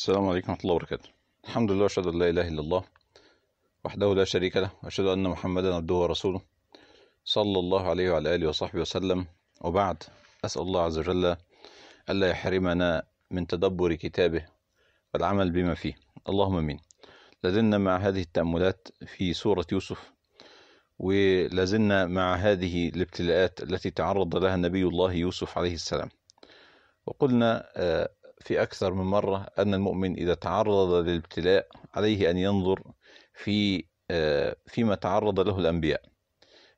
السلام عليكم ورحمة الله وبركاته الحمد لله وأشهد أن لا إله إلا الله وحده لا شريك له وأشهد أن محمدا عبده ورسوله صلى الله عليه وعلى آله وصحبه وسلم وبعد أسأل الله عز وجل ألا يحرمنا من تدبر كتابه والعمل بما فيه اللهم أمين لازلنا مع هذه التأملات في سورة يوسف ولازلنا مع هذه الابتلاءات التي تعرض لها نبي الله يوسف عليه السلام وقلنا آه، في أكثر من مرة أن المؤمن إذا تعرض للابتلاء عليه أن ينظر في آه، فيما تعرض له الأنبياء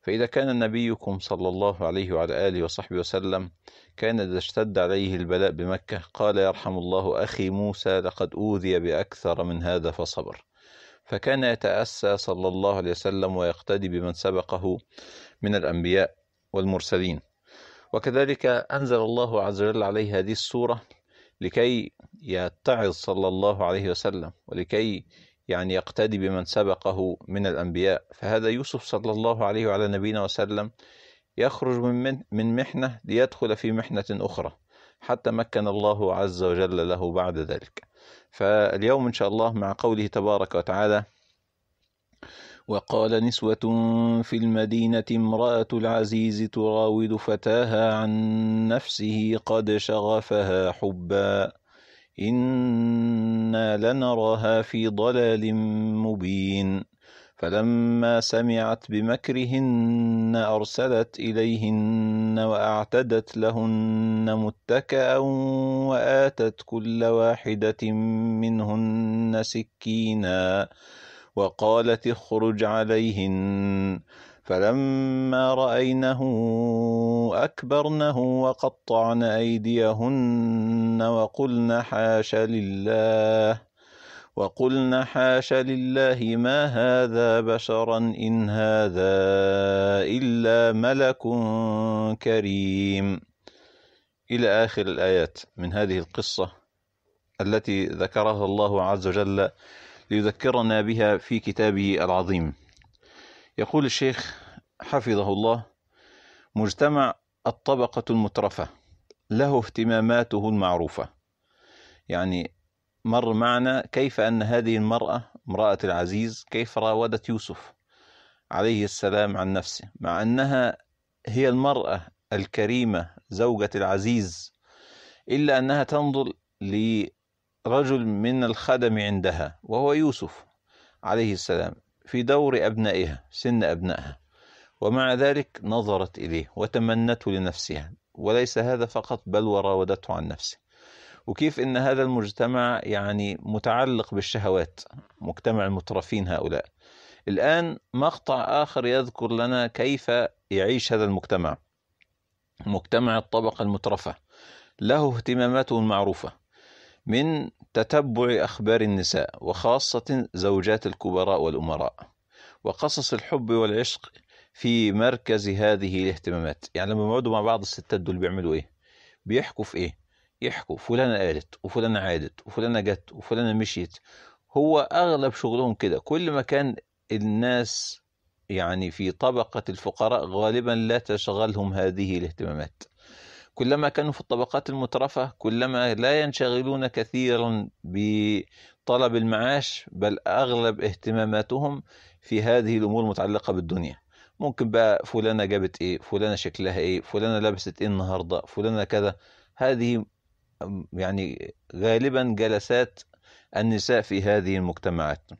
فإذا كان نبيكم صلى الله عليه وعلى آله وصحبه وسلم كان إذا اشتد عليه البلاء بمكة قال يرحم الله أخي موسى لقد أوذي بأكثر من هذا فصبر فكان يتأسى صلى الله عليه وسلم ويقتدي بمن سبقه من الأنبياء والمرسلين وكذلك أنزل الله عز وجل عليه هذه السورة لكي يتعظ صلى الله عليه وسلم ولكي يعني يقتدي بمن سبقه من الأنبياء فهذا يوسف صلى الله عليه وعلى نبينا وسلم يخرج من من محنة ليدخل في محنة أخرى حتى مكن الله عز وجل له بعد ذلك فاليوم إن شاء الله مع قوله تبارك وتعالى وقال نسوة في المدينة امرأة العزيز تراود فتاها عن نفسه قد شغفها حبا إنا لنراها في ضلال مبين فلما سمعت بمكرهن أرسلت إليهن وأعتدت لهن متكأ وآتت كل واحدة منهن سكيناً وقالت اخرج عليهن فلما رأينه أكبرنه وقطعن أيديهن وقلن حاش لله وقلن حاش لله ما هذا بشرا إن هذا إلا ملك كريم إلى آخر الآيات من هذه القصة التي ذكرها الله عز وجل ليذكرنا بها في كتابه العظيم يقول الشيخ حفظه الله مجتمع الطبقة المترفة له اهتماماته المعروفة يعني مر معنا كيف أن هذه المرأة امرأة العزيز كيف راودت يوسف عليه السلام عن نفسه مع أنها هي المرأة الكريمة زوجة العزيز إلا أنها تنظر رجل من الخدم عندها وهو يوسف عليه السلام في دور أبنائها سن أبنائها ومع ذلك نظرت إليه وتمنته لنفسها وليس هذا فقط بل وراودته عن نفسه وكيف ان هذا المجتمع يعني متعلق بالشهوات مجتمع المترفين هؤلاء الان مقطع اخر يذكر لنا كيف يعيش هذا المجتمع مجتمع الطبقه المترفه له اهتماماته المعروفه من تتبع أخبار النساء وخاصة زوجات الكبراء والأمراء وقصص الحب والعشق في مركز هذه الاهتمامات يعني لما بيقعدوا مع بعض الستات دول بيعملوا ايه بيحكوا في ايه يحكوا فلانة قالت وفلانة عادت وفلانة جت وفلانة مشيت هو أغلب شغلهم كده كل ما كان الناس يعني في طبقة الفقراء غالبا لا تشغلهم هذه الاهتمامات كلما كانوا في الطبقات المترفة كلما لا ينشغلون كثيرا بطلب المعاش بل أغلب اهتماماتهم في هذه الأمور المتعلقة بالدنيا ممكن بقى فلانة جابت إيه فلانة شكلها إيه فلانة لبست إيه النهاردة فلانة كذا هذه يعني غالبا جلسات النساء في هذه المجتمعات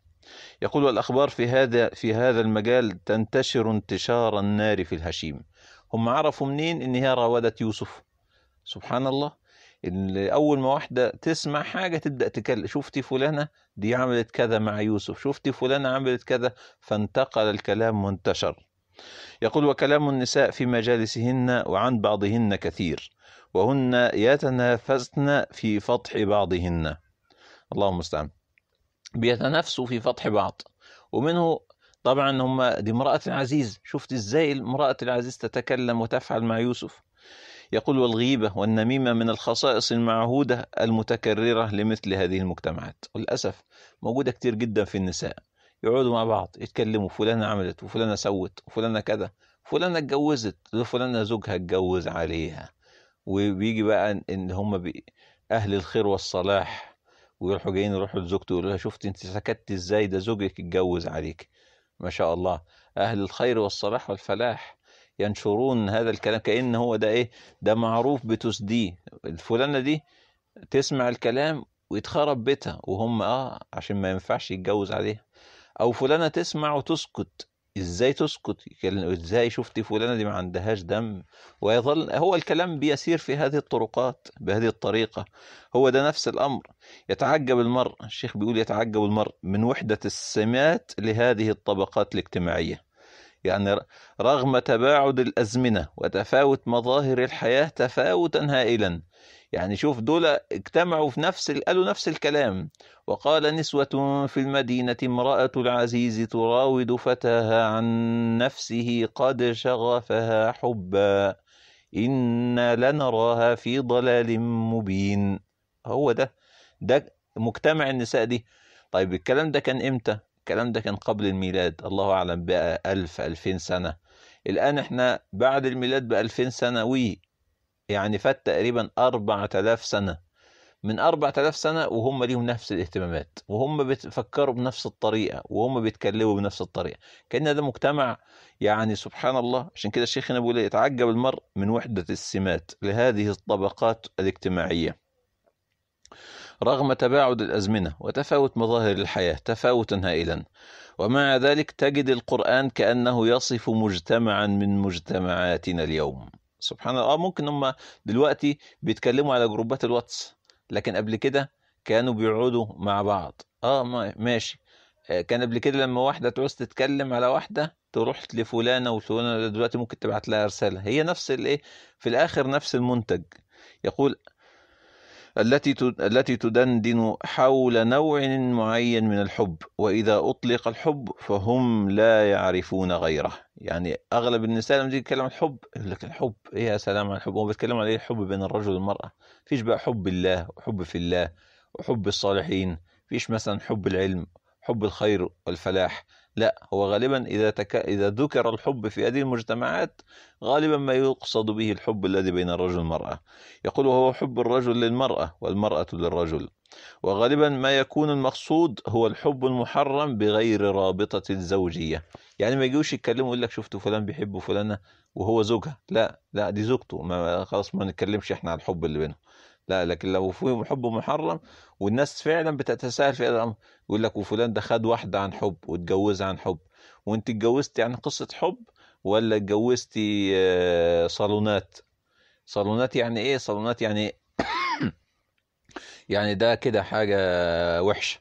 يقول الأخبار في هذا في هذا المجال تنتشر انتشار النار في الهشيم هم عرفوا منين ان هي راودت يوسف سبحان الله اول ما واحده تسمع حاجه تبدا تكلم شفتي فلانه دي عملت كذا مع يوسف شفتي فلانه عملت كذا فانتقل الكلام وانتشر يقول وكلام النساء في مجالسهن وعن بعضهن كثير وهن يتنافسن في فتح بعضهن اللهم المستعان بيتنافسوا في فتح بعض ومنه طبعا هم دي امرأة العزيز شفت ازاي امرأة العزيز تتكلم وتفعل مع يوسف يقول والغيبة والنميمة من الخصائص المعهودة المتكررة لمثل هذه المجتمعات وللأسف موجودة كتير جدا في النساء يقعدوا مع بعض يتكلموا فلانة عملت وفلانة سوت وفلانة كذا فلانة اتجوزت فلانة زوجها اتجوز عليها وبيجي بقى ان هم بي اهل الخير والصلاح ويروحوا جايين يروحوا لزوجته يقولوا لها شفت انت سكتت ازاي ده زوجك اتجوز عليك ما شاء الله أهل الخير والصلاح والفلاح ينشرون هذا الكلام كأن هو ده إيه ده معروف بتسديه الفلانة دي تسمع الكلام ويتخرب بيتها وهم آه عشان ما ينفعش يتجوز عليها أو فلانة تسمع وتسكت ازاي تسكت ازاي شفتي فلانه دي ما عندهاش دم ويظل هو الكلام بيسير في هذه الطرقات بهذه الطريقه هو ده نفس الامر يتعجب المرء الشيخ بيقول يتعجب المرء من وحده السمات لهذه الطبقات الاجتماعيه يعني رغم تباعد الأزمنة وتفاوت مظاهر الحياة تفاوتا هائلا يعني شوف دول اجتمعوا في نفس قالوا نفس الكلام وقال نسوة في المدينة امرأة العزيز تراود فتاها عن نفسه قد شغفها حبا إنا لنراها في ضلال مبين هو ده ده مجتمع النساء دي طيب الكلام ده كان امتى الكلام ده كان قبل الميلاد الله أعلم بقى ألف ألفين سنة الآن إحنا بعد الميلاد بألفين سنة وي يعني فات تقريبا أربعة آلاف سنة من أربعة آلاف سنة وهم ليهم نفس الاهتمامات وهم بيفكروا بنفس الطريقة وهم بيتكلموا بنفس الطريقة كأن ده مجتمع يعني سبحان الله عشان كده الشيخ هنا بيقول إيه، يتعجب المرء من وحدة السمات لهذه الطبقات الاجتماعية رغم تباعد الأزمنة وتفاوت مظاهر الحياة تفاوتا هائلا ومع ذلك تجد القرآن كأنه يصف مجتمعا من مجتمعاتنا اليوم سبحان الله آه، ممكن هم دلوقتي بيتكلموا على جروبات الواتس لكن قبل كده كانوا بيقعدوا مع بعض اه ماشي آه، كان قبل كده لما واحدة تعوز تتكلم على واحدة تروح لفلانة وفلانة دلوقتي ممكن تبعت لها رسالة هي نفس الايه في الاخر نفس المنتج يقول التي التي تدندن حول نوع معين من الحب واذا اطلق الحب فهم لا يعرفون غيره يعني اغلب النساء لما تيجي تتكلم عن الحب يقول لك الحب ايه يا سلام عن الحب هم بيتكلموا عليه الحب بين الرجل والمراه فيش بقى حب الله وحب في الله وحب الصالحين فيش مثلا حب العلم حب الخير والفلاح لا هو غالبا إذا, تك... إذا ذكر الحب في هذه المجتمعات غالبا ما يقصد به الحب الذي بين الرجل والمرأة يقول وهو حب الرجل للمرأة والمرأة للرجل وغالبا ما يكون المقصود هو الحب المحرم بغير رابطة الزوجية يعني ما يجيوش يتكلموا يقول لك شفتوا فلان بيحب فلانة وهو زوجها لا لا دي زوجته ما خلاص ما نتكلمش احنا على الحب اللي بينهم لا لكن لو فيهم حب محرم والناس فعلا بتتساهل في الامر يقول لك وفلان ده خد واحده عن حب واتجوزها عن حب وانت اتجوزتي يعني قصه حب ولا اتجوزتي آه، صالونات صالونات يعني ايه صالونات يعني إيه؟ يعني ده كده حاجه وحشه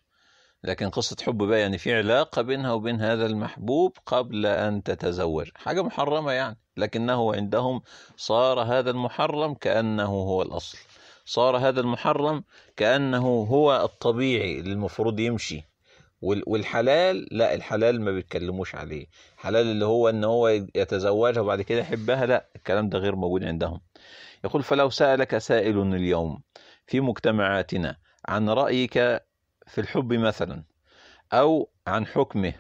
لكن قصة حب بقى يعني في علاقة بينها وبين هذا المحبوب قبل أن تتزوج حاجة محرمة يعني لكنه عندهم صار هذا المحرم كأنه هو الأصل صار هذا المحرم كأنه هو الطبيعي اللي المفروض يمشي والحلال لا الحلال ما بيتكلموش عليه حلال اللي هو ان هو يتزوجها وبعد كده يحبها لا الكلام ده غير موجود عندهم يقول فلو سألك سائل اليوم في مجتمعاتنا عن رأيك في الحب مثلا أو عن حكمه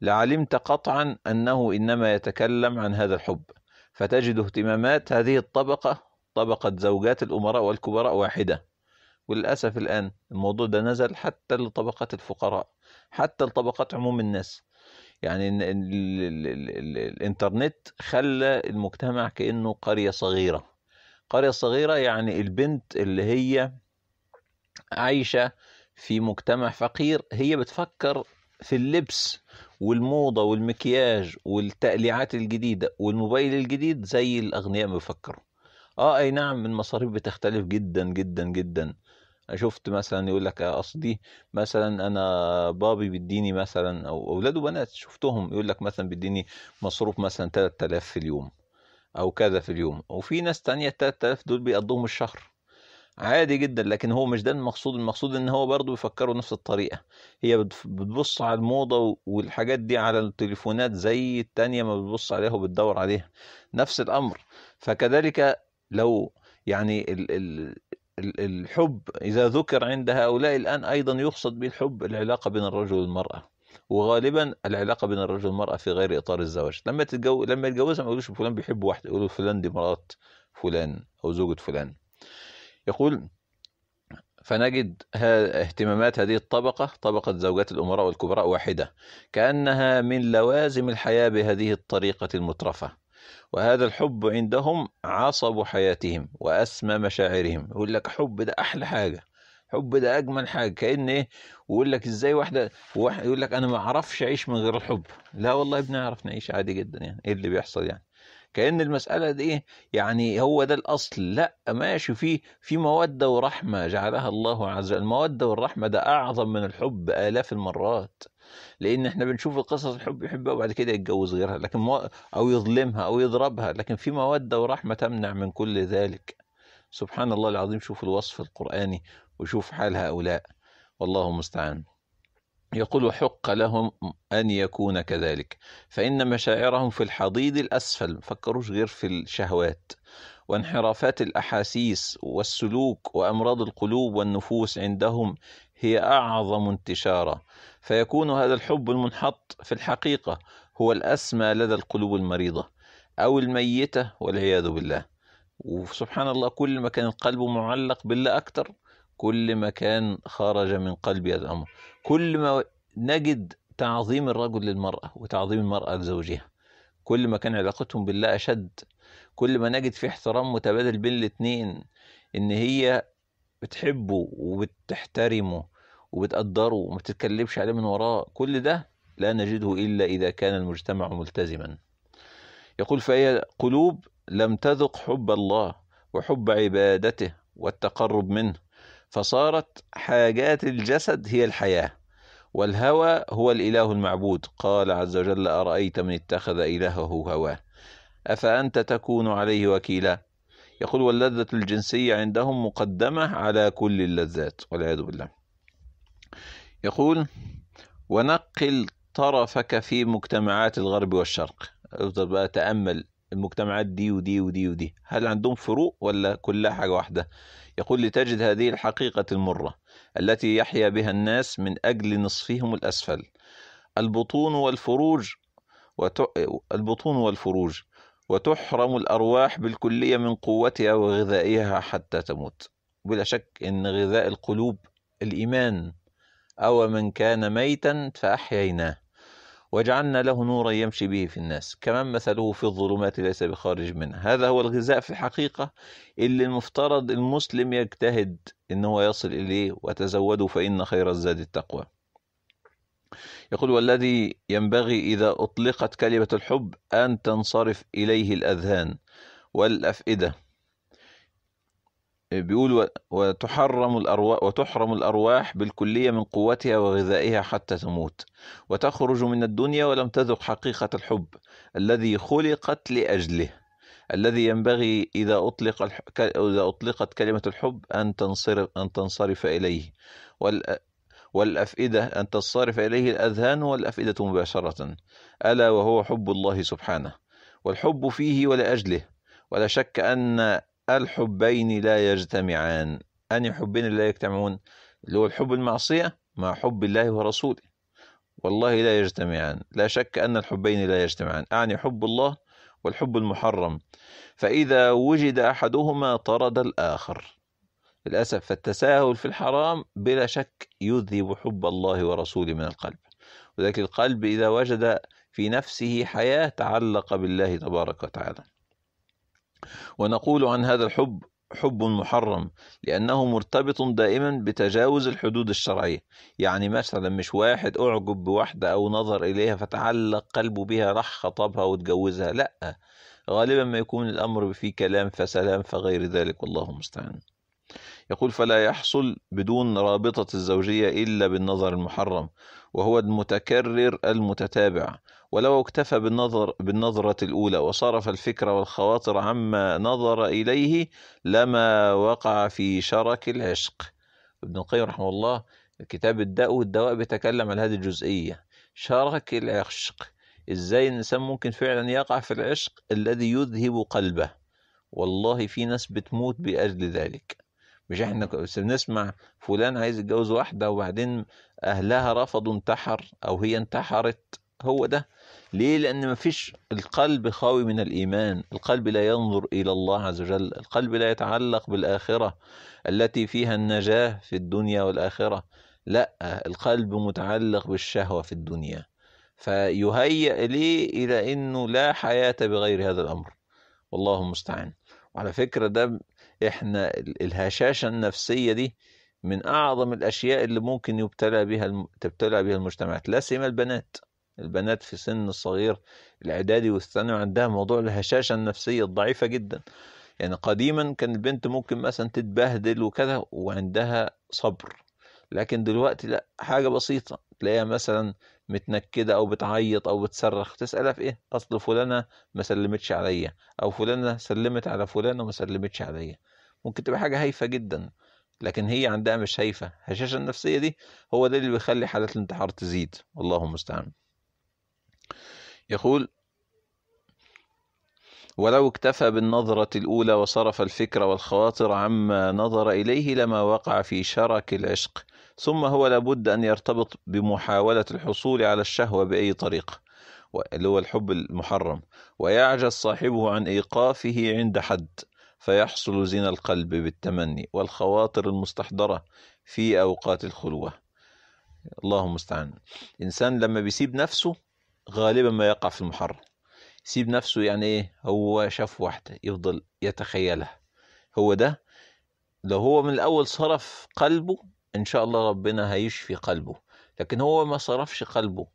لعلمت قطعا أنه إنما يتكلم عن هذا الحب فتجد اهتمامات هذه الطبقة طبقة زوجات الأمراء والكبراء واحدة وللأسف الآن الموضوع ده نزل حتى لطبقات الفقراء حتى لطبقات عموم الناس يعني الانترنت خلى المجتمع كأنه قرية صغيرة قرية صغيرة يعني البنت اللي هي عايشة في مجتمع فقير هي بتفكر في اللبس والموضة والمكياج والتقليعات الجديدة والموبايل الجديد زي الأغنياء ما بيفكروا اه اي نعم المصاريف بتختلف جدا جدا جدا شفت مثلا يقول لك قصدي مثلا انا بابي بيديني مثلا او اولاد وبنات شفتهم يقول لك مثلا بيديني مصروف مثلا 3000 في اليوم او كذا في اليوم وفي ناس تانية 3000 دول بيقضوهم الشهر عادي جدا لكن هو مش ده المقصود المقصود ان هو برضه بيفكروا نفس الطريقه هي بتبص على الموضه والحاجات دي على التليفونات زي التانية ما بتبص عليها وبتدور عليها نفس الامر فكذلك لو يعني ال ال الحب إذا ذكر عند هؤلاء الآن أيضا يقصد بالحب العلاقة بين الرجل والمرأة وغالبا العلاقة بين الرجل والمرأة في غير إطار الزواج لما تتجو... لما يتجوزها ما يقولوش فلان بيحب واحدة يقولوا فلان دي مرات فلان أو زوجة فلان يقول فنجد اهتمامات هذه الطبقة طبقة زوجات الأمراء والكبراء واحدة كأنها من لوازم الحياة بهذه الطريقة المترفة وهذا الحب عندهم عصب حياتهم وأسمى مشاعرهم يقول لك حب ده أحلى حاجة حب ده أجمل حاجة كأن إيه ويقول لك إزاي واحدة واحد يقول لك أنا ما أعرفش أعيش من غير الحب لا والله بنعرف نعيش عادي جدا يعني إيه اللي بيحصل يعني كأن المسألة دي إيه؟ يعني هو ده الأصل لا ماشي في في مودة ورحمة جعلها الله عز وجل المودة والرحمة ده أعظم من الحب آلاف المرات لان احنا بنشوف القصص الحب يحبها وبعد كده يتجوز غيرها لكن مو... او يظلمها او يضربها لكن في موده ورحمه تمنع من كل ذلك سبحان الله العظيم شوف الوصف القراني وشوف حال هؤلاء والله المستعان يقول حق لهم أن يكون كذلك فإن مشاعرهم في الحضيض الأسفل فكروش غير في الشهوات وانحرافات الأحاسيس والسلوك وأمراض القلوب والنفوس عندهم هي أعظم انتشارا فيكون هذا الحب المنحط في الحقيقة هو الأسمى لدى القلوب المريضة أو الميتة والعياذ بالله وسبحان الله كل ما كان القلب معلق بالله أكثر كل ما كان خرج من قلبي هذا الأمر كل ما نجد تعظيم الرجل للمرأة وتعظيم المرأة لزوجها كل ما كان علاقتهم بالله أشد كل ما نجد في احترام متبادل بين الاتنين إن هي بتحبه وبتحترمه وبتقدره وما تتكلمش عليه من وراه كل ده لا نجده إلا إذا كان المجتمع ملتزما يقول فهي قلوب لم تذق حب الله وحب عبادته والتقرب منه فصارت حاجات الجسد هي الحياه والهوى هو الإله المعبود قال عز وجل أرأيت من اتخذ إلهه هواه أفأنت تكون عليه وكيلا يقول واللذة الجنسية عندهم مقدمة على كل اللذات والعياذ بالله يقول ونقل طرفك في مجتمعات الغرب والشرق افضل بقى تأمل المجتمعات دي ودي ودي ودي هل عندهم فروق ولا كلها حاجة واحدة يقول لتجد هذه الحقيقة المرة التي يحيا بها الناس من أجل نصفهم الأسفل البطون والفروج وت... البطون والفروج وتحرم الأرواح بالكلية من قوتها وغذائها حتى تموت بلا شك أن غذاء القلوب الإيمان أو من كان ميتا فأحييناه وجعلنا له نورا يمشي به في الناس كمان مثله في الظلمات ليس بخارج منها هذا هو الغذاء في الحقيقة اللي المفترض المسلم يجتهد إن هو يصل إليه وتزودوا فإن خير الزاد التقوى يقول والذي ينبغي إذا أطلقت كلمة الحب أن تنصرف إليه الأذهان والأفئدة بيقول وتحرم الأرواح وتحرم الأرواح بالكلية من قوتها وغذائها حتى تموت وتخرج من الدنيا ولم تذق حقيقة الحب الذي خلقت لأجله الذي ينبغي إذا أطلق إذا أطلقت كلمة الحب أن تنصرف أن تنصرف إليه والأفئدة أن تنصرف إليه الأذهان والأفئدة مباشرة ألا وهو حب الله سبحانه والحب فيه ولأجله ولا شك أن الحبين لا يجتمعان أن حبين لا يجتمعون اللي هو الحب المعصية مع حب الله ورسوله والله لا يجتمعان لا شك أن الحبين لا يجتمعان أعني حب الله والحب المحرم فإذا وجد أحدهما طرد الآخر للأسف فالتساهل في الحرام بلا شك يذهب حب الله ورسوله من القلب ولكن القلب إذا وجد في نفسه حياة تعلق بالله تبارك وتعالى ونقول عن هذا الحب حب محرم لأنه مرتبط دائما بتجاوز الحدود الشرعية يعني مثلا مش واحد أعجب بواحدة أو نظر إليها فتعلق قلبه بها راح خطبها وتجوزها لأ غالبا ما يكون الأمر في كلام فسلام فغير ذلك والله المستعان يقول فلا يحصل بدون رابطة الزوجية إلا بالنظر المحرم وهو المتكرر المتتابع ولو اكتفى بالنظر بالنظرة الأولى وصرف الفكر والخواطر عما نظر إليه لما وقع في شرك العشق ابن القيم رحمه الله كتاب الداء والدواء بيتكلم على هذه الجزئية شرك العشق إزاي الإنسان ممكن فعلا يقع في العشق الذي يذهب قلبه والله في ناس بتموت بأجل ذلك مش احنا بنسمع فلان عايز يتجوز واحدة وبعدين أهلها رفضوا انتحر أو هي انتحرت هو ده ليه لأن ما فيش القلب خاوي من الإيمان القلب لا ينظر إلى الله عز وجل القلب لا يتعلق بالآخرة التي فيها النجاة في الدنيا والآخرة لا القلب متعلق بالشهوة في الدنيا فيهيأ لي إلى أنه لا حياة بغير هذا الأمر والله المستعان وعلى فكرة ده إحنا الهشاشة النفسية دي من أعظم الأشياء اللي ممكن يبتلى بها تبتلى بها المجتمعات لا سيما البنات البنات في سن الصغير الاعدادي والثانوي عندها موضوع الهشاشه النفسيه الضعيفه جدا يعني قديما كان البنت ممكن مثلا تتبهدل وكذا وعندها صبر لكن دلوقتي لا حاجه بسيطه تلاقيها مثلا متنكده او بتعيط او بتصرخ تسالها في ايه اصل فلانه ما سلمتش عليا او فلانه سلمت على فلانه وما سلمتش عليا ممكن تبقى حاجه هايفه جدا لكن هي عندها مش هايفه الهشاشه النفسيه دي هو ده اللي بيخلي حالات الانتحار تزيد والله المستعان يقول ولو اكتفى بالنظرة الأولى وصرف الفكر والخواطر عما نظر إليه لما وقع في شرك العشق ثم هو لابد أن يرتبط بمحاولة الحصول على الشهوة بأي طريقة اللي هو الحب المحرم ويعجز صاحبه عن إيقافه عند حد فيحصل زنا القلب بالتمني والخواطر المستحضرة في أوقات الخلوة اللهم المستعان إنسان لما بيسيب نفسه غالبا ما يقع في المحرم يسيب نفسه يعني ايه هو شاف واحدة يفضل يتخيلها هو ده لو هو من الأول صرف قلبه إن شاء الله ربنا هيشفي قلبه لكن هو ما صرفش قلبه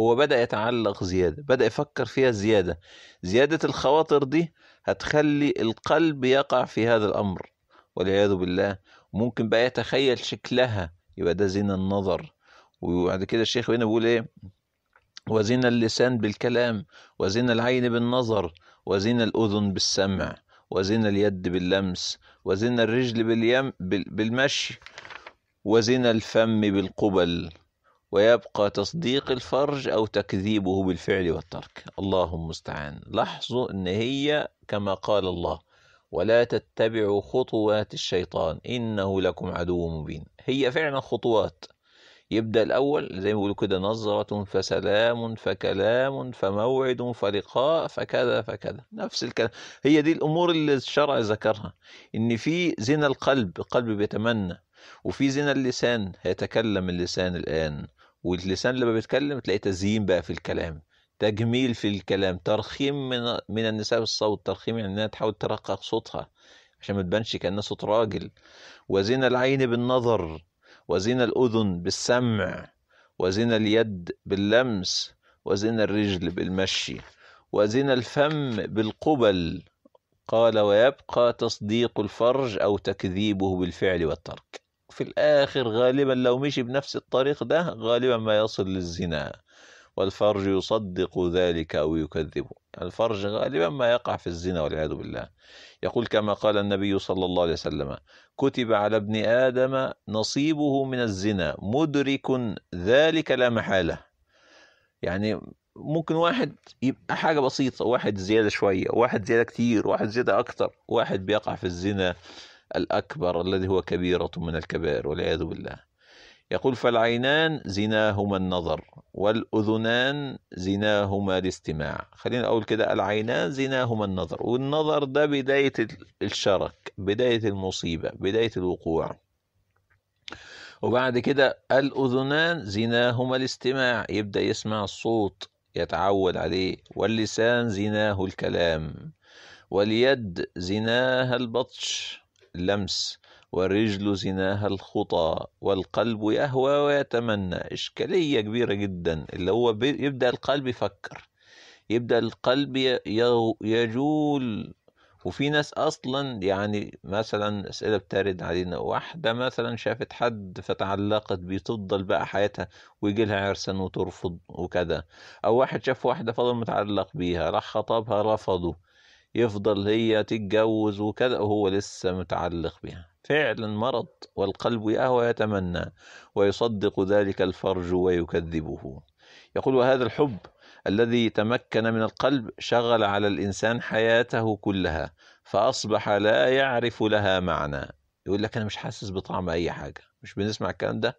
هو بدأ يتعلق زيادة بدأ يفكر فيها زيادة زيادة الخواطر دي هتخلي القلب يقع في هذا الأمر والعياذ بالله ممكن بقى يتخيل شكلها يبقى ده زين النظر وبعد كده الشيخ هنا بيقول ايه وزن اللسان بالكلام وزن العين بالنظر وزن الأذن بالسمع وزن اليد باللمس وزن الرجل باليم بالمشي وزن الفم بالقبل ويبقى تصديق الفرج أو تكذيبه بالفعل والترك اللهم المستعان لاحظوا أن هي كما قال الله ولا تتبعوا خطوات الشيطان إنه لكم عدو مبين هي فعلا خطوات يبدأ الأول زي ما بيقولوا كده نظرة فسلام فكلام فموعد فلقاء فكذا فكذا نفس الكلام هي دي الأمور اللي الشرع ذكرها إن في زنا القلب القلب بيتمنى وفي زنا اللسان هيتكلم اللسان الآن واللسان لما بيتكلم تلاقي تزيين بقى في الكلام تجميل في الكلام ترخيم من من النساء بالصوت ترخيم يعني انها تحاول ترقق صوتها عشان ما تبانش كانها صوت راجل وزنا العين بالنظر وزنا الأذن بالسمع وزنا اليد باللمس وزنا الرجل بالمشي وزنا الفم بالقبل قال ويبقى تصديق الفرج أو تكذيبه بالفعل والترك في الآخر غالبا لو مشي بنفس الطريق ده غالبا ما يصل للزنا والفرج يصدق ذلك أو يكذبه الفرج غالبا ما يقع في الزنا والعياذ بالله يقول كما قال النبي صلى الله عليه وسلم كتب على ابن آدم نصيبه من الزنا مدرك ذلك لا محالة يعني ممكن واحد يبقى حاجة بسيطة واحد زيادة شوية واحد زيادة كتير واحد زيادة أكتر واحد بيقع في الزنا الأكبر الذي هو كبيرة من الكبائر والعياذ بالله يقول فالعينان زناهما النظر والأذنان زناهما الاستماع خلينا أقول كده العينان زناهما النظر والنظر ده بداية الشرك بداية المصيبة بداية الوقوع وبعد كده الأذنان زناهما الاستماع يبدأ يسمع الصوت يتعود عليه واللسان زناه الكلام واليد زناها البطش اللمس والرجل زناها الخطى والقلب يهوى ويتمنى إشكالية كبيرة جدا اللي هو يبدأ القلب يفكر يبدأ القلب يجول وفي ناس اصلا يعني مثلا اسئله بترد علينا واحده مثلا شافت حد فتعلقت بيه تفضل بقى حياتها ويجي لها عرسان وترفض وكذا او واحد شاف واحده فضل متعلق بيها راح خطبها رفضه يفضل هي تتجوز وكذا وهو لسه متعلق بيها فعلا مرض والقلب يهوى يتمنى ويصدق ذلك الفرج ويكذبه يقول وهذا الحب الذي تمكن من القلب شغل على الانسان حياته كلها فاصبح لا يعرف لها معنى يقول لك انا مش حاسس بطعم اي حاجه مش بنسمع الكلام ده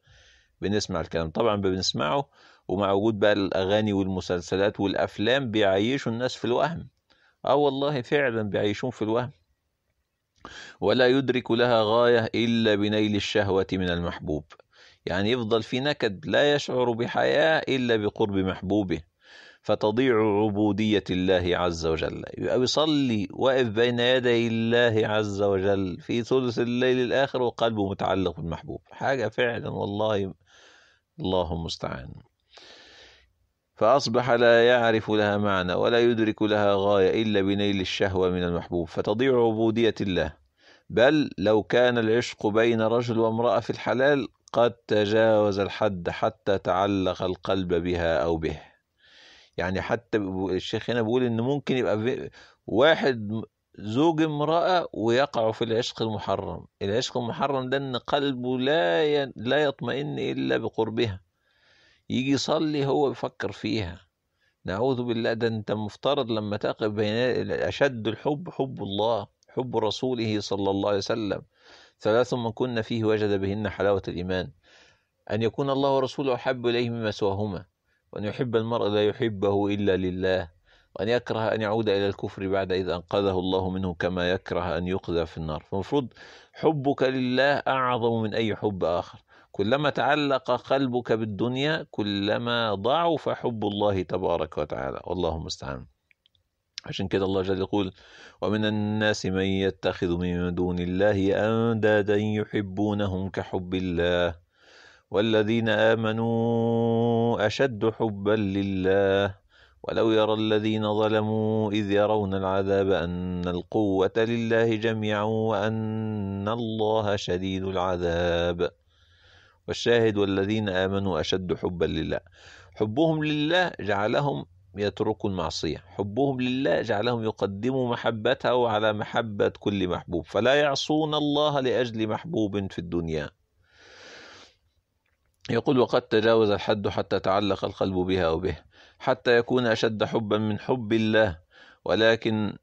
بنسمع الكلام طبعا بنسمعه ومع وجود بقى الاغاني والمسلسلات والافلام بيعيشوا الناس في الوهم اه والله فعلا بيعيشون في الوهم ولا يدرك لها غاية إلا بنيل الشهوة من المحبوب يعني يفضل في نكد لا يشعر بحياة إلا بقرب محبوبه فتضيع عبودية الله عز وجل يصلي واقف بين يدي الله عز وجل في ثلث الليل الآخر وقلبه متعلق بالمحبوب حاجة فعلا والله اللهم المستعان فأصبح لا يعرف لها معنى ولا يدرك لها غاية إلا بنيل الشهوة من المحبوب فتضيع عبودية الله بل لو كان العشق بين رجل وامرأة في الحلال قد تجاوز الحد حتى تعلق القلب بها أو به يعني حتى الشيخ هنا بيقول إن ممكن يبقى واحد زوج امرأة ويقع في العشق المحرم العشق المحرم ده إن قلبه لا لا يطمئن إلا بقربها يجي يصلي هو بيفكر فيها نعوذ بالله ده انت مفترض لما تقف بين اشد الحب حب الله حب رسوله صلى الله عليه وسلم ثلاث من كن فيه وجد بهن حلاوة الإيمان أن يكون الله ورسوله أحب إليه مما سواهما وأن يحب المرء لا يحبه إلا لله وأن يكره أن يعود إلى الكفر بعد إذ أنقذه الله منه كما يكره أن يقذف في النار فالمفروض حبك لله أعظم من أي حب آخر كلما تعلق قلبك بالدنيا كلما ضعف حب الله تبارك وتعالى والله المستعان عشان كده الله جل يقول ومن الناس من يتخذ من دون الله أندادا يحبونهم كحب الله والذين آمنوا أشد حبا لله ولو يرى الذين ظلموا إذ يرون العذاب أن القوة لله جميعا وأن الله شديد العذاب والشاهد والذين آمنوا أشد حبا لله حبهم لله جعلهم يتركوا المعصية حبهم لله جعلهم يقدموا محبته على محبة كل محبوب فلا يعصون الله لأجل محبوب في الدنيا يقول وقد تجاوز الحد حتى تعلق القلب بها وبه حتى يكون أشد حبا من حب الله ولكن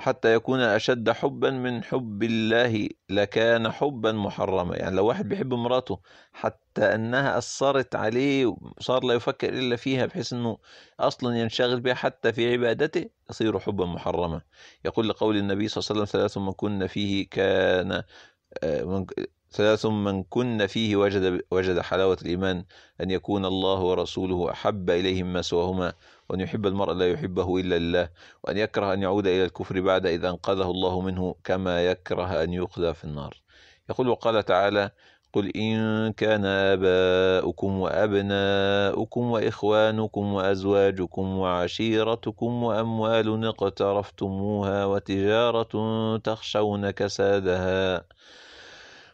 حتى يكون أشد حبا من حب الله لكان حبا محرما يعني لو واحد بيحب مراته حتى أنها أثرت عليه صار لا يفكر إلا فيها بحيث أنه أصلا ينشغل بها حتى في عبادته يصير حبا محرما يقول لقول النبي صلى الله عليه وسلم ثلاث من كن فيه كان آه، من ثلاث من كن فيه وجد وجد حلاوة الإيمان أن يكون الله ورسوله أحب إليه مما سواهما وأن يحب المرء لا يحبه إلا لله وأن يكره أن يعود إلى الكفر بعد إذا أنقذه الله منه كما يكره أن يخلى في النار يقول وقال تعالى قل إن كان آباؤكم وأبناؤكم وإخوانكم وأزواجكم وعشيرتكم وأموال اقترفتموها وتجارة تخشون كسادها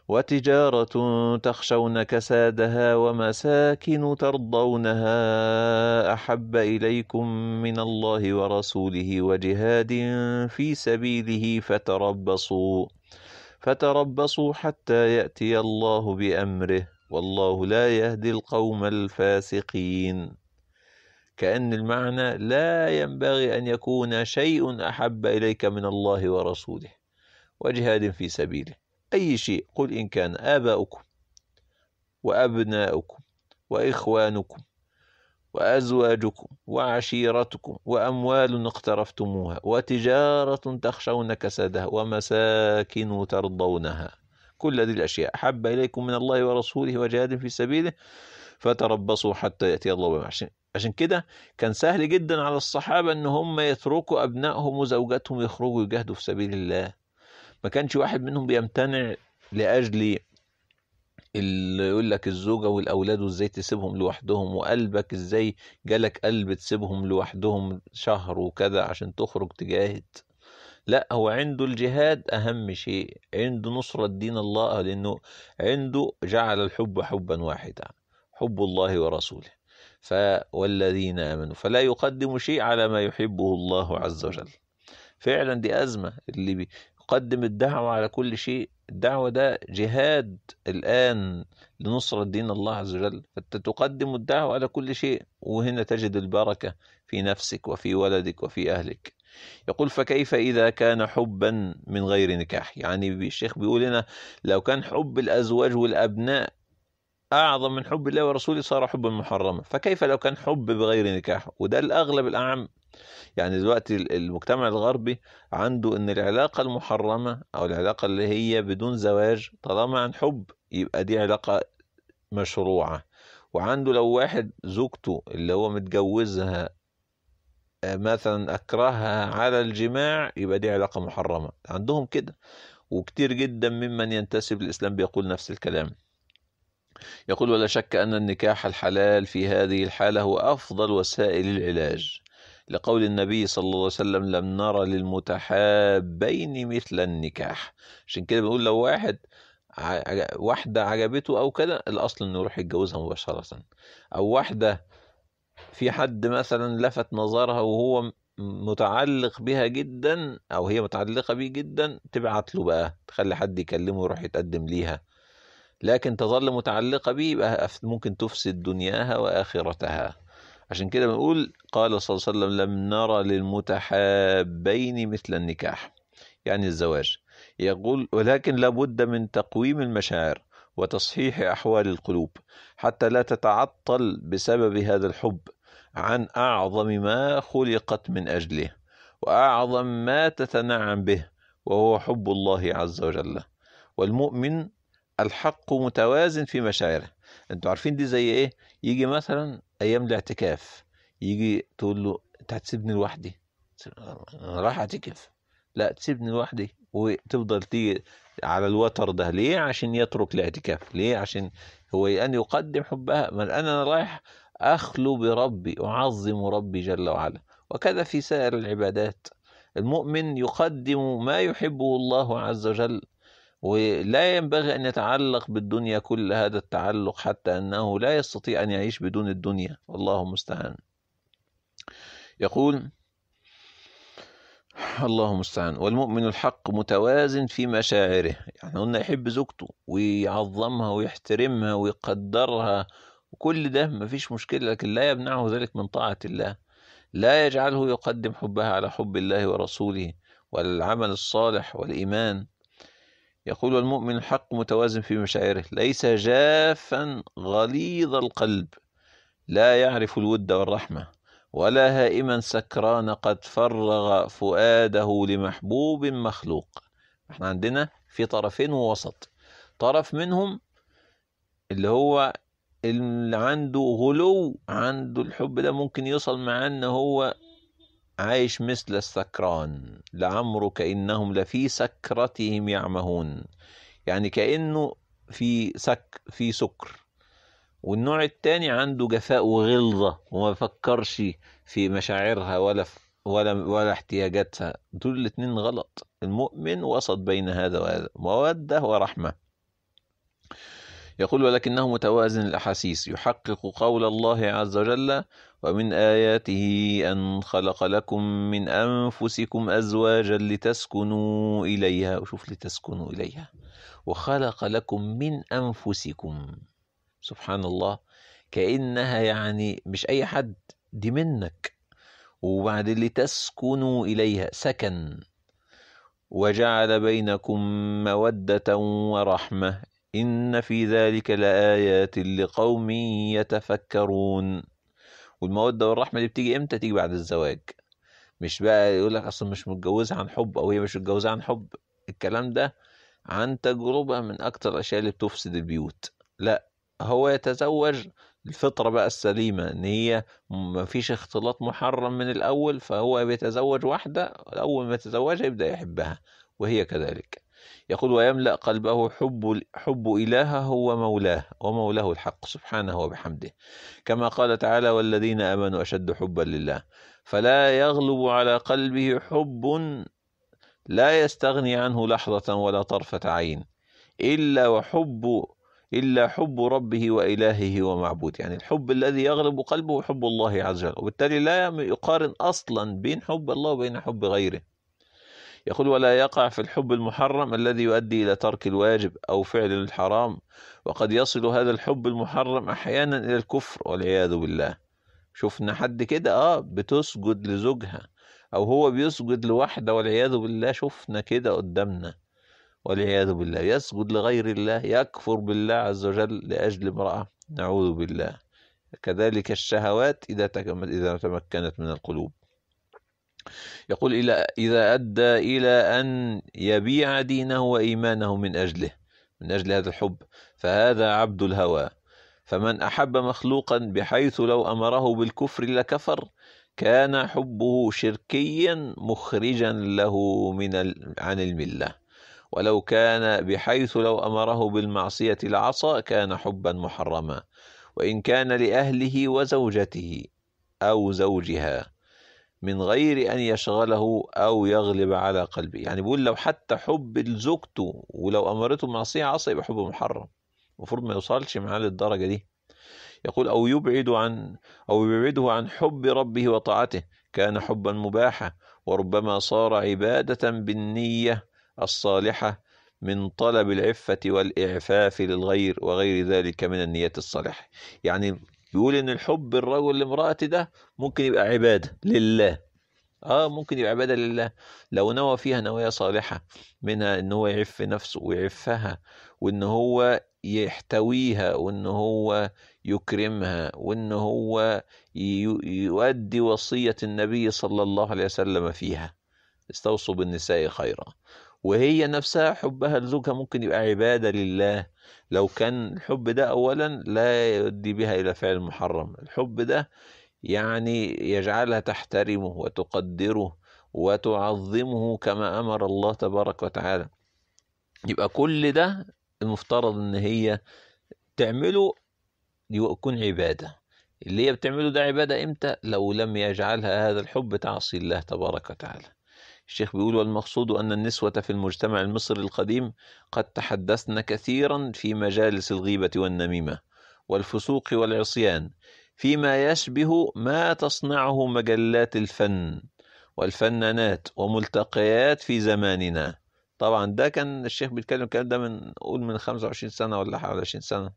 وتجارة تخشون كسادها ومساكن ترضونها أحب إليكم من الله ورسوله وجهاد في سبيله فتربصوا فتربصوا حتى يأتي الله بأمره والله لا يهدي القوم الفاسقين كأن المعنى لا ينبغي أن يكون شيء أحب إليك من الله ورسوله وجهاد في سبيله أي شيء قل إن كان آباؤكم وأبناؤكم وإخوانكم وأزواجكم وعشيرتكم وأموال اقترفتموها وتجارة تخشون كسادها ومساكن ترضونها كل هذه الأشياء أحب إليكم من الله ورسوله وجهاد في سبيله فتربصوا حتى يأتي الله بمحسن عشان كده كان سهل جدا على الصحابة أن هم يتركوا أبنائهم وزوجاتهم يخرجوا يجاهدوا في سبيل الله ما كانش واحد منهم بيمتنع لاجل اللي يقول لك الزوجة والأولاد وإزاي تسيبهم لوحدهم وقلبك إزاي جالك قلب تسيبهم لوحدهم شهر وكذا عشان تخرج تجاهد لا هو عنده الجهاد أهم شيء عنده نصرة دين الله لأنه عنده جعل الحب حبا واحدا حب الله ورسوله ف والذين آمنوا فلا يقدم شيء على ما يحبه الله عز وجل فعلا دي أزمة اللي قدم الدعوة على كل شيء الدعوة ده جهاد الآن لنصرة دين الله عز وجل فأنت تقدم الدعوة على كل شيء وهنا تجد البركة في نفسك وفي ولدك وفي أهلك يقول فكيف إذا كان حبا من غير نكاح يعني الشيخ بيقول لنا لو كان حب الأزواج والأبناء أعظم من حب الله ورسوله صار حبا محرما فكيف لو كان حب بغير نكاح وده الأغلب الأعم يعني دلوقتي المجتمع الغربي عنده ان العلاقه المحرمه او العلاقه اللي هي بدون زواج طالما عن حب يبقى دي علاقه مشروعه وعنده لو واحد زوجته اللي هو متجوزها آه، مثلا اكرهها على الجماع يبقى دي علاقه محرمه عندهم كده وكتير جدا ممن ينتسب للاسلام بيقول نفس الكلام يقول ولا شك ان النكاح الحلال في هذه الحاله هو افضل وسائل العلاج لقول النبي صلى الله عليه وسلم لم نرى للمتحابين مثل النكاح عشان كده بنقول لو واحد واحدة عجبته أو كده الأصل إنه يروح يتجوزها مباشرة أو واحدة في حد مثلا لفت نظرها وهو متعلق بها جدا أو هي متعلقة بيه جدا تبعت له بقى تخلي حد يكلمه ويروح يتقدم ليها لكن تظل متعلقة بيه يبقى ممكن تفسد دنياها وآخرتها عشان كده بنقول قال صلى الله عليه وسلم لم نرى للمتحابين مثل النكاح يعني الزواج يقول ولكن لابد من تقويم المشاعر وتصحيح أحوال القلوب حتى لا تتعطل بسبب هذا الحب عن أعظم ما خلقت من أجله وأعظم ما تتنعم به وهو حب الله عز وجل والمؤمن الحق متوازن في مشاعره انتوا عارفين دي زي ايه يجي مثلا ايام الاعتكاف يجي تقول له انت هتسيبني لوحدي انا رايح اعتكف لا تسيبني لوحدي وتفضل تيجي على الوتر ده ليه عشان يترك الاعتكاف ليه عشان هو ان يقدم حبها من انا رايح اخلو بربي اعظم ربي جل وعلا وكذا في سائر العبادات المؤمن يقدم ما يحبه الله عز وجل ولا ينبغي أن يتعلق بالدنيا كل هذا التعلق حتى أنه لا يستطيع أن يعيش بدون الدنيا والله المستعان يقول الله المستعان والمؤمن الحق متوازن في مشاعره يعني قلنا يحب زوجته ويعظمها ويحترمها ويقدرها وكل ده ما فيش مشكلة لكن لا يمنعه ذلك من طاعة الله لا يجعله يقدم حبها على حب الله ورسوله والعمل الصالح والإيمان يقول والمؤمن الحق متوازن في مشاعره ليس جافا غليظ القلب لا يعرف الود والرحمة ولا هائما سكران قد فرغ فؤاده لمحبوب مخلوق احنا عندنا في طرفين ووسط طرف منهم اللي هو اللي عنده غلو عنده الحب ده ممكن يوصل معاه ان هو عايش مثل السكران لعمرك إنهم لفي سكرتهم يعمهون يعني كأنه في سك في سكر والنوع التاني عنده جفاء وغلظة وما بيفكرش في مشاعرها ولا في ولا ولا احتياجاتها دول الاتنين غلط المؤمن وسط بين هذا وهذا مودة ورحمة يقول ولكنه متوازن الأحاسيس يحقق قول الله عز وجل ومن آياته أن خلق لكم من أنفسكم أزواجا لتسكنوا إليها وشوف لتسكنوا إليها وخلق لكم من أنفسكم سبحان الله كأنها يعني مش أي حد دي منك وبعد لتسكنوا إليها سكن وجعل بينكم مودة ورحمة إن في ذلك لآيات لقوم يتفكرون والمودة والرحمة دي بتيجي إمتى؟ تيجي بعد الزواج مش بقى يقول لك أصلا مش متجوزة عن حب أو هي مش متجوزة عن حب الكلام ده عن تجربة من أكتر الأشياء اللي بتفسد البيوت لا هو يتزوج الفطرة بقى السليمة إن هي مفيش اختلاط محرم من الأول فهو بيتزوج واحدة أول ما يتزوجها يبدأ يحبها وهي كذلك يقول ويملأ قلبه حب حب إلهه ومولاه ومولاه الحق سبحانه وبحمده كما قال تعالى والذين آمنوا أشد حبا لله فلا يغلب على قلبه حب لا يستغني عنه لحظة ولا طرفة عين إلا وحب إلا حب ربه وإلهه ومعبود يعني الحب الذي يغلب قلبه حب الله عز وجل وبالتالي لا يقارن أصلا بين حب الله وبين حب غيره يقول ولا يقع في الحب المحرم الذي يؤدي إلى ترك الواجب أو فعل الحرام وقد يصل هذا الحب المحرم أحيانا إلى الكفر والعياذ بالله شفنا حد كده آه بتسجد لزوجها أو هو بيسجد لوحده والعياذ بالله شفنا كده قدامنا والعياذ بالله يسجد لغير الله يكفر بالله عز وجل لأجل امرأة نعوذ بالله كذلك الشهوات إذا تمكنت من القلوب يقول إلى إذا أدى إلى أن يبيع دينه وإيمانه من أجله من أجل هذا الحب فهذا عبد الهوى فمن أحب مخلوقا بحيث لو أمره بالكفر لكفر كان حبه شركيا مخرجا له من عن المله ولو كان بحيث لو امره بالمعصيه لعصى كان حبا محرما وان كان لاهله وزوجته او زوجها من غير أن يشغله أو يغلب على قلبه يعني بيقول لو حتى حب لزوجته ولو أمرته معصية عصى يبقى حب محرم المفروض ما يوصلش معاه للدرجة دي يقول أو يبعد عن أو يبعده عن حب ربه وطاعته كان حبا مباحا وربما صار عبادة بالنية الصالحة من طلب العفة والإعفاف للغير وغير ذلك من النيات الصالحة يعني يقول ان الحب الرجل لامرأته ده ممكن يبقى عبادة لله اه ممكن يبقى عبادة لله لو نوى فيها نوايا صالحة منها ان هو يعف نفسه ويعفها وان هو يحتويها وان هو يكرمها وان هو يؤدي وصية النبي صلى الله عليه وسلم فيها استوصوا بالنساء خيرا وهي نفسها حبها لزوجها ممكن يبقى عبادة لله لو كان الحب ده أولا لا يؤدي بها إلى فعل محرم الحب ده يعني يجعلها تحترمه وتقدره وتعظمه كما أمر الله تبارك وتعالى يبقى كل ده المفترض إن هي تعمله يكون عبادة اللي هي بتعمله ده عبادة إمتى لو لم يجعلها هذا الحب تعصي الله تبارك وتعالى الشيخ بيقول والمقصود أن النسوة في المجتمع المصري القديم قد تحدثن كثيرا في مجالس الغيبة والنميمة والفسوق والعصيان فيما يشبه ما تصنعه مجلات الفن والفنانات وملتقيات في زماننا طبعا ده كان الشيخ بيتكلم الكلام ده من قول من 25 سنة ولا حوالي 20 سنة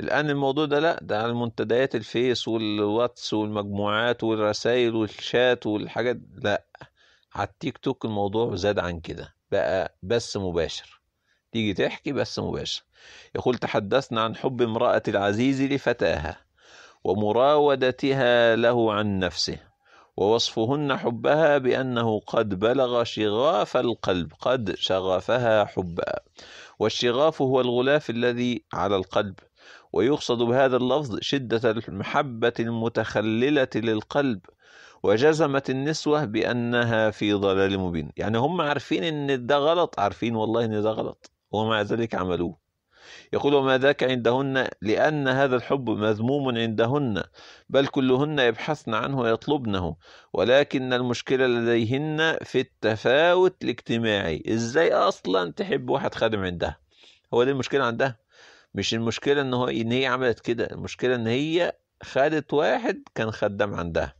الآن الموضوع ده لأ ده على منتديات الفيس والواتس والمجموعات والرسائل والشات والحاجات لأ على التيك توك الموضوع زاد عن كده بقى بس مباشر تيجي تحكي بس مباشر يقول تحدثنا عن حب امرأة العزيز لفتاها ومراودتها له عن نفسه ووصفهن حبها بأنه قد بلغ شغاف القلب قد شغفها حبها والشغاف هو الغلاف الذي على القلب ويقصد بهذا اللفظ شدة المحبة المتخللة للقلب وجزمت النسوة بأنها في ضلال مبين يعني هم عارفين أن ده غلط عارفين والله أن ده غلط ومع ذلك عملوه يقول وما ذاك عندهن لأن هذا الحب مذموم عندهن بل كلهن يبحثن عنه ويطلبنه ولكن المشكلة لديهن في التفاوت الاجتماعي إزاي أصلا تحب واحد خادم عندها هو دي المشكلة عندها مش المشكلة إن, هو إن هي عملت كده المشكلة إن هي خدت واحد كان خدام عندها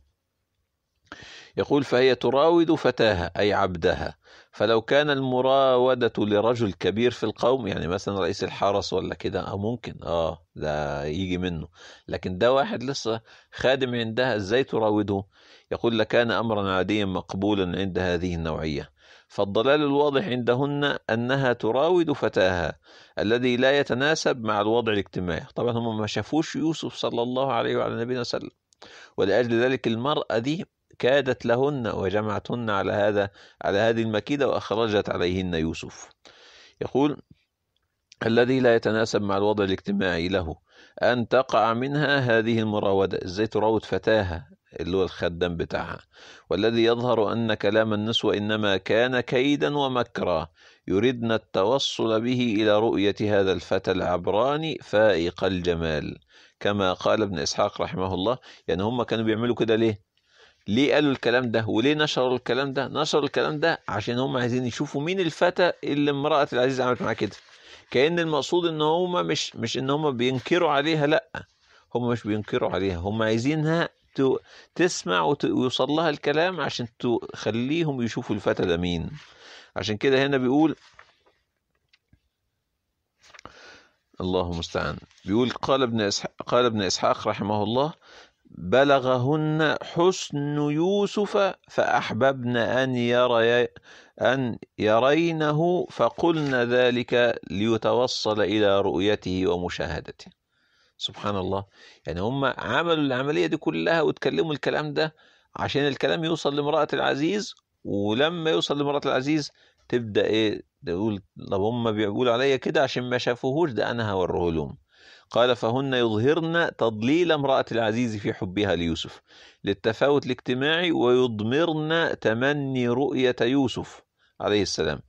يقول فهي تراود فتاها أي عبدها فلو كان المراودة لرجل كبير في القوم يعني مثلا رئيس الحرس ولا كده أو آه، ممكن آه ده يجي منه لكن ده واحد لسه خادم عندها إزاي تراوده يقول لكان أمرا عاديا مقبولا عند هذه النوعية فالضلال الواضح عندهن أنها تراود فتاها الذي لا يتناسب مع الوضع الاجتماعي طبعا هم ما شافوش يوسف صلى الله عليه وعلى نبينا وسلم ولأجل ذلك المرأة دي كادت لهن وجمعتهن على هذا على هذه المكيدة وأخرجت عليهن يوسف يقول الذي لا يتناسب مع الوضع الاجتماعي له أن تقع منها هذه المراودة إزاي تراود فتاها اللي هو الخدام بتاعها والذي يظهر أن كلام النسوة إنما كان كيدا ومكرا يريدنا التوصل به إلى رؤية هذا الفتى العبراني فائق الجمال كما قال ابن إسحاق رحمه الله يعني هم كانوا بيعملوا كده ليه ليه قالوا الكلام ده وليه نشروا الكلام ده نشروا الكلام ده عشان هم عايزين يشوفوا مين الفتى اللي امرأة العزيز عملت معاه كده كأن المقصود ان هم مش مش ان هم بينكروا عليها لا هم مش بينكروا عليها هم عايزينها تسمع ويوصل لها الكلام عشان تخليهم يشوفوا الفتى ده مين عشان كده هنا بيقول الله المستعان بيقول قال ابن إسحاق قال ابن إسحاق رحمه الله بلغهن حسن يوسف فأحببن أن يري أن يرينه فقلن ذلك ليتوصل إلى رؤيته ومشاهدته سبحان الله يعني هم عملوا العملية دي كلها وتكلموا الكلام ده عشان الكلام يوصل لامرأة العزيز ولما يوصل لامرأة العزيز تبدأ إيه تقول طب هم بيقولوا عليا كده عشان ما شافوهوش ده أنا هوريه لهم قال فهن يظهرن تضليل امرأة العزيز في حبها ليوسف للتفاوت الاجتماعي ويضمرن تمني رؤية يوسف عليه السلام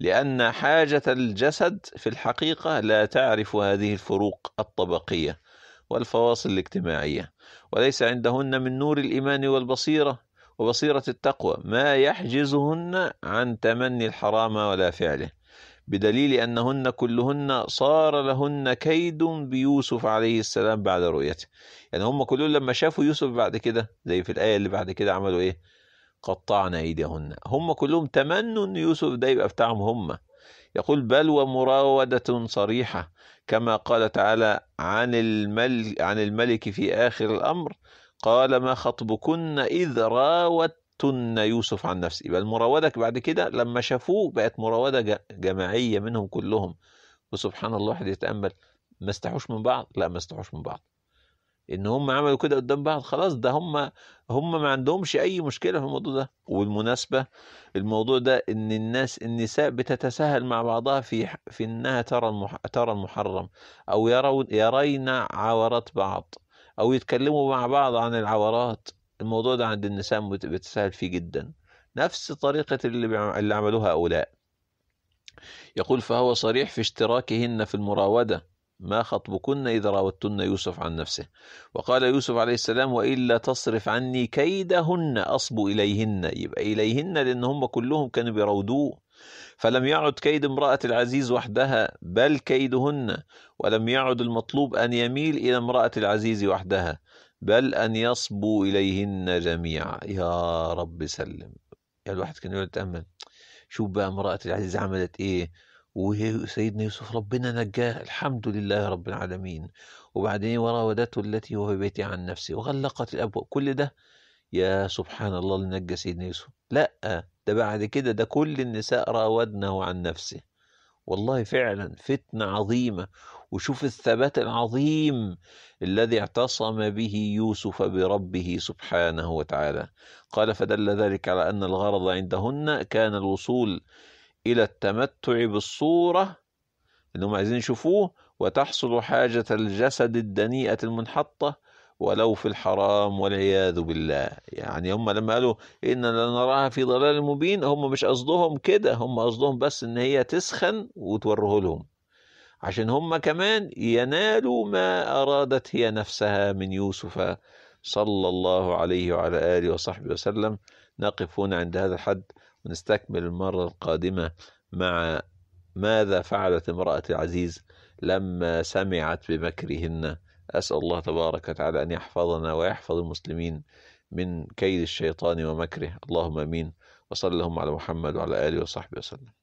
لأن حاجة الجسد في الحقيقة لا تعرف هذه الفروق الطبقية والفواصل الاجتماعية وليس عندهن من نور الإيمان والبصيرة وبصيرة التقوى ما يحجزهن عن تمني الحرام ولا فعله بدليل أنهن كلهن صار لهن كيد بيوسف عليه السلام بعد رؤيته يعني هم كلهم لما شافوا يوسف بعد كده زي في الآية اللي بعد كده عملوا إيه قطعنا أيديهن هم كلهم تمنوا أن يوسف ده يبقى بتاعهم هم يقول بل ومراودة صريحة كما قال تعالى عن الملك, عن الملك في آخر الأمر قال ما خطبكن إذ راوت راودتن يوسف عن نفسه يبقى المراودة بعد كده لما شافوه بقت مراودة جماعية منهم كلهم وسبحان الله الواحد يتأمل ما استحوش من بعض لا ما استحوش من بعض ان هم عملوا كده قدام بعض خلاص ده هم هم ما عندهمش اي مشكله في الموضوع ده والمناسبه الموضوع ده ان الناس النساء بتتساهل مع بعضها في في انها ترى المح... ترى المحرم او يرون يرين عورات بعض او يتكلموا مع بعض عن العورات الموضوع ده عند النساء بتسهل فيه جدا نفس طريقة اللي, اللي عملوها هؤلاء يقول فهو صريح في اشتراكهن في المراودة ما خطبكن إذا راودتن يوسف عن نفسه وقال يوسف عليه السلام وإلا تصرف عني كيدهن أصب إليهن يبقى إليهن لأن هم كلهم كانوا بيراودوه فلم يعد كيد امرأة العزيز وحدها بل كيدهن ولم يعد المطلوب أن يميل إلى امرأة العزيز وحدها بل أن يصبوا إليهن جميعا يا رب سلم يا يعني الواحد كان يقعد يتأمل شوف بقى امرأة العزيز عملت إيه وسيدنا يوسف ربنا نجاه الحمد لله رب العالمين وبعدين وراودته التي هو بيتي عن نفسه وغلقت الأبواب كل ده يا سبحان الله اللي نجى سيدنا يوسف لا ده بعد كده ده كل النساء راودنه عن نفسه والله فعلا فتنة عظيمة وشوف الثبات العظيم الذي اعتصم به يوسف بربه سبحانه وتعالى قال فدل ذلك على أن الغرض عندهن كان الوصول إلى التمتع بالصورة إنهم عايزين يشوفوه وتحصل حاجة الجسد الدنيئة المنحطة ولو في الحرام والعياذ بالله يعني هم لما قالوا إن لنراها في ضلال مبين هم مش قصدهم كده هم قصدهم بس إن هي تسخن وتوره لهم عشان هم كمان ينالوا ما أرادت هي نفسها من يوسف صلى الله عليه وعلى آله وصحبه وسلم نقف هنا عند هذا الحد ونستكمل المرة القادمة مع ماذا فعلت امرأة العزيز لما سمعت بمكرهن أسأل الله تبارك وتعالى أن يحفظنا ويحفظ المسلمين من كيد الشيطان ومكره اللهم امين وصلى على محمد وعلى اله وصحبه وسلم